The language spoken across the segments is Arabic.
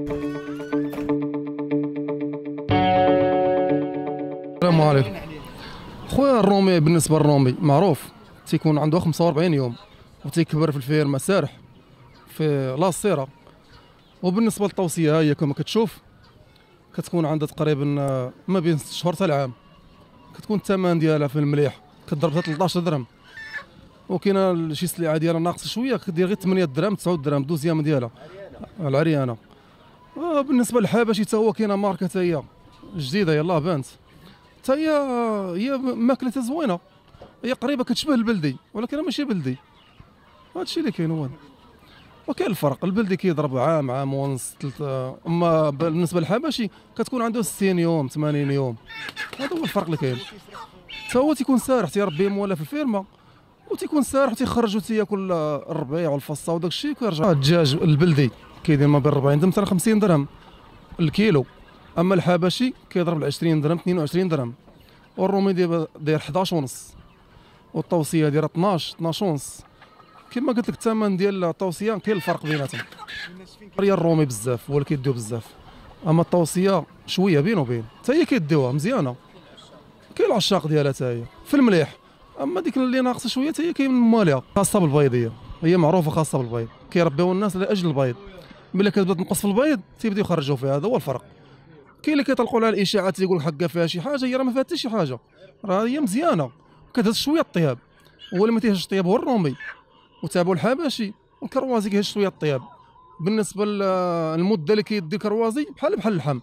السلام عليكم خويا الرومي بالنسبه للرومي معروف تيكون عنده 45 يوم وتيكبر في الفير مسارح في سيره وبالنسبه للتوصيه هي كما كتشوف كتكون عندها تقريبا ما بين 6 شهور حتى العام كتكون الثمن ديالها في المليح كتضرب حتى 13 درهم وكاين شي سلعه ديالها ناقصه شويه كدير غير 8 درهم 9 درهم دوزيام ديالها العريانه آه، بالنسبه للحبشي حتى هو كاينه ماركه تاهي هي جديده يلاه بانت حتى هي هي ماكله زوينه هي قريبه كتشبه البلدي ولكن ماشي بلدي هادشي اللي كاين هو وكاين الفرق البلدي كيضرب عام عام ونص ثلاثة اما بالنسبه للحبشي كتكون عنده 60 يوم 80 يوم هذا هو الفرق اللي كاين حتى هو تيكون سارح تيربي مولا في الفيرما وتيكون سارح وتيخرج وتياكل الربيع والفصه وداك الشيء وكيرجع آه، الدجاج البلدي كيدير ما بين 40 درهم حتى 50 درهم الكيلو اما الحبشي كيضرب 20 درهم 22 درهم والرومي دابا داير 11 ونص والطوسيه دايره 12 12 ونص كما قلت لك الثمن ديال الطوسيه كاين الفرق بيناتهم القريه الرومي بزاف هو اللي كيديو بزاف اما الطوسيه شويه بين وبين حتى هي كيديوها مزيانه كاين العشاق ديالها حتى هي في المليح اما ديك اللي ناقصه شويه هي كاين مالها خاصه بالبيض هي هي معروفه خاصه بالبيض كيربيو الناس لاجل البيض ملي كتبدا تنقص في البيض تيبداو يخرجوا فيها هذا هو الفرق كاين اللي كيطلقوا عليها الاشاعات يقول حقا فيها شي حاجه هي راه ما فيها حتى شي حاجه راه هي مزيانه كتهز شويه الطياب هو اللي ما تيهزش الطياب هو الرومي وتابعوا الحبشي والكروازي كيهز شويه الطياب بالنسبه للمده اللي كيدي الكروازي بحال بحال اللحم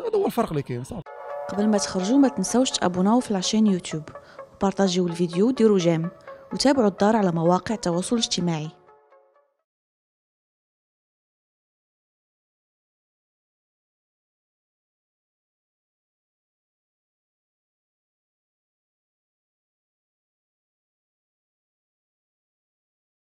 هذا هو الفرق اللي كاين صافي قبل ما تخرجوا ما تنساوش تابوناو في لاشين يوتيوب بارطاجيو الفيديو ديروا جيم وتابعوا الدار على مواقع التواصل الاجتماعي